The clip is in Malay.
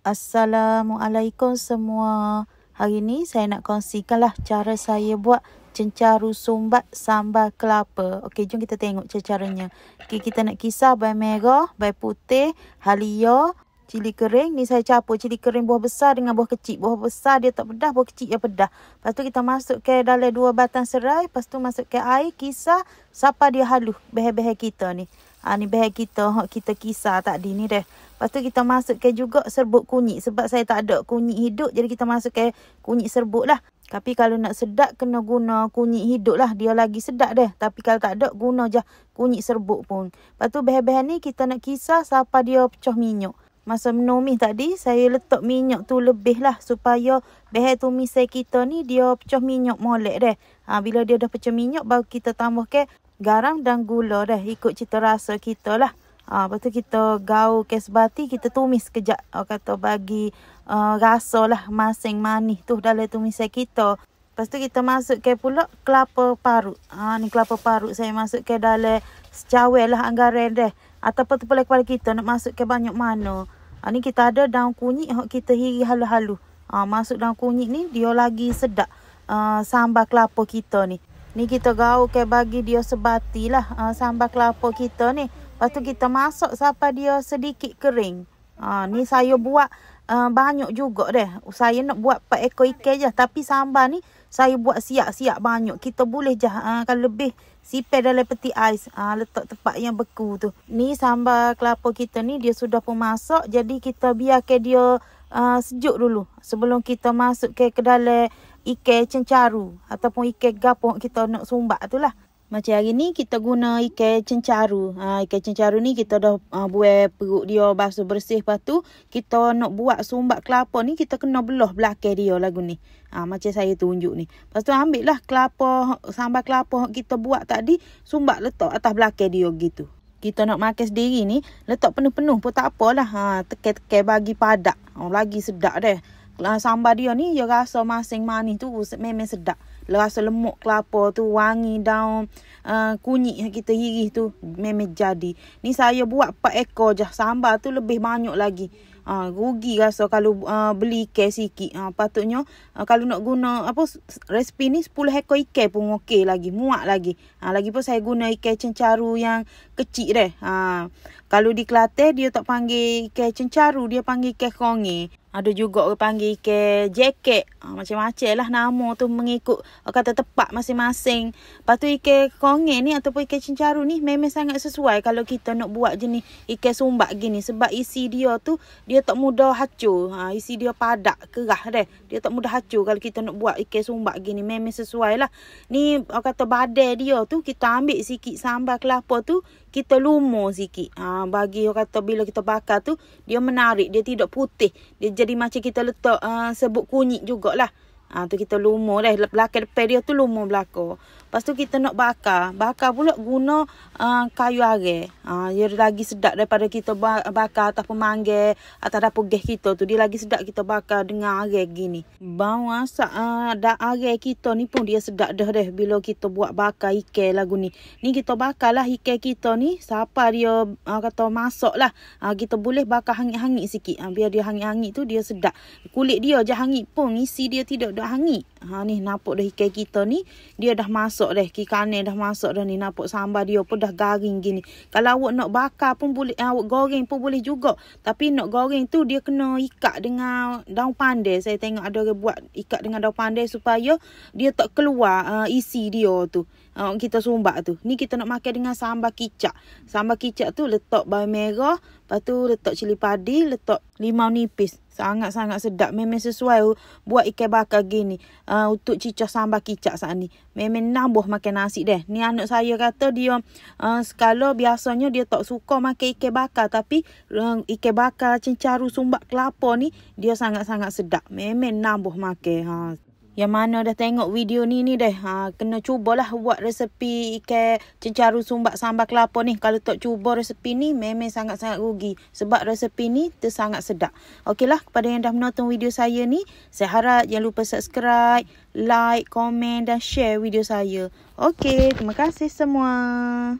Assalamualaikum semua. Hari ni saya nak kongsikan lah cara saya buat cencaru sumbat sambal kelapa. Okey, jom kita tengok caranya. Okey, kita nak kisah bawang merah, bawang putih, halia, cili kering. Ni saya campur cili kering buah besar dengan buah kecil. Buah besar dia tak pedas, buah kecil dia pedas. Lepas tu kita masukkan dalam dua batang serai, lepas tu masukkan air, kisah. sampai dia halus behe-behe kita ni. Ha, ni bag kita. Kita kisar tadi ni dah. Lepas tu kita masukkan juga serbuk kunyit. Sebab saya tak ada kunyit hidup. Jadi kita masukkan kunyit serbuk lah. Tapi kalau nak sedap kena guna kunyit hidup lah. Dia lagi sedap dah. Tapi kalau tak ada guna je kunyit serbuk pun. Lepas tu bahan-bahan ni kita nak kisah siapa dia pecah minyak. Masa menumis tadi saya letak minyak tu lebih lah. Supaya tu tumisai kita ni dia pecah minyak molek dah. Ha, bila dia dah pecah minyak baru kita tambahkan garam dan gula dah ikut cita rasa kita lah. Ha, lepas tu kita gaul kes bati, kita tumis kejap. Orang ah, kata bagi uh, rasa lah masing manis tu dalam tumisan kita. Lepas tu kita masuk ke pula kelapa parut. Ha, ni kelapa parut saya masuk ke dalam secawel lah anggaran deh. Ataupun tu boleh kepala kita nak masuk ke banyak mana. Ha, ni kita ada daun kunyit yang kita hiri halu-halu. Ha, masuk daun kunyit ni dia lagi sedap uh, sambal kelapa kita ni. Ni kita ke bagi dia sebati lah uh, sambal kelapa kita ni. Lepas tu kita masuk. sampai dia sedikit kering. Uh, ni saya buat uh, ah, banyak juga deh. Saya nak buat 4 ekor ikan je. Tapi sambal ni saya buat siap-siap banyak. Kita boleh je uh, kalau lebih sipir dalam peti ais. Uh, letak tempat yang beku tu. Ni sambal kelapa kita ni dia sudah pun masak. Jadi kita biarkan dia uh, sejuk dulu. Sebelum kita masuk ke dalam ikan cencaru ataupun ikan gapok kita nak sumbat tu lah. Macam hari ni kita guna ikan cencaru. Ha, ikan cencaru ni kita dah ha, buat perut dia basuh bersih. Lepas tu kita nak buat sumbat kelapa ni kita kena belah belakang dia lagu ni. Ha, macam saya tunjuk ni. Lepas tu ambil lah kelapa, sambal kelapa kita buat tadi. Sumbat letak atas belakang dia gitu. Kita nak makan sendiri ni letak penuh-penuh pun tak apalah. Ha, Tekan-tekan bagi padak. Oh, lagi sedap deh. Kalau sambal dia ni, dia rasa masing manis tu memang sedap. Dia rasa lemuk kelapa tu, wangi daun uh, kunyit yang kita hirih tu memang jadi. Ni saya buat 4 ekor je. Sambal tu lebih banyak lagi. Uh, rugi rasa kalau uh, beli ikan sikit. Uh, patutnya uh, kalau nak guna apa resipi ni 10 ekor ikan pun okey lagi. Muak lagi. Uh, lagi pun saya guna ikan cencaru yang kecil dah. Uh, kalau di Kelantan dia tak panggil ikan cencaru. Dia panggil ikan kongi. Ada juga orang panggil ke jaket. Ha, ah, macam-macam lah nama tu mengikut kata tepat masing-masing. Lepas tu ikan konge ni ataupun ikan cincaru ni memang sangat sesuai kalau kita nak buat jenis ikan sumbat gini. Sebab isi dia tu dia tak mudah hacur. Ha, isi dia padak, kerah deh. Dia tak mudah hacur kalau kita nak buat ikan sumbat gini. Memang sesuai lah. Ni kata badai dia tu kita ambil sikit sambal kelapa tu kita lumur sikit. Ha, bagi orang kata bila kita bakar tu, dia menarik. Dia tidak putih. Dia jadi macam kita letak uh, sebut kunyit jugalah. Ha, tu kita lumur lah. Belakang depan dia tu lumur belakang. Lepas tu kita nak bakar. Bakar pula guna uh, kayu arah. Ha, dia lagi sedap daripada kita bakar atas pemanggil. Atas dapur gas kita tu. Dia lagi sedap kita bakar dengan arah gini. Bau asak uh, ah, dah arah kita ni pun dia sedap dah deh. Bila kita buat bakar ikan lagu ni. Ni kita bakar lah ikan kita ni. Siapa dia uh, kata masuk lah. Uh, kita boleh bakar hangit-hangit sikit. Uh, biar dia hangit-hangit tu dia sedap. Kulit dia je hangit pun. Isi dia tidak dah hangit. Ha, ni nampak dah ikan kita ni. Dia dah masuk masuk dah. Kikane dah masuk dah ni. Nampak sambal dia pun dah garing gini. Kalau awak nak bakar pun boleh. Eh, awak goreng pun boleh juga. Tapi nak goreng tu dia kena ikat dengan daun pandai. Saya tengok ada orang buat ikat dengan daun pandai. Supaya dia tak keluar uh, isi dia tu uh, kita sumbat tu. Ni kita nak makan dengan sambal kicap. Sambal kicap tu letak bawang merah, lepas tu letak cili padi, letak limau nipis. Sangat-sangat sedap. Memang sesuai buat ikan bakar gini. Uh, untuk cicah sambal kicap saat ni. Memang nambah makan nasi deh. Ni anak saya kata dia uh, ha, skala biasanya dia tak suka makan ikan bakar. Tapi uh, ikan bakar cincaru sumbat kelapa ni dia sangat-sangat sedap. Memang nambah makan. Haa. Yang mana dah tengok video ni ni deh. Ha, kena cubalah buat resepi ke cecaru sumbat sambal kelapa ni. Kalau tak cuba resepi ni memang sangat-sangat rugi. Sebab resepi ni tersangat sedap. Okey lah, kepada yang dah menonton video saya ni. Saya harap jangan lupa subscribe, like, komen dan share video saya. Okey terima kasih semua.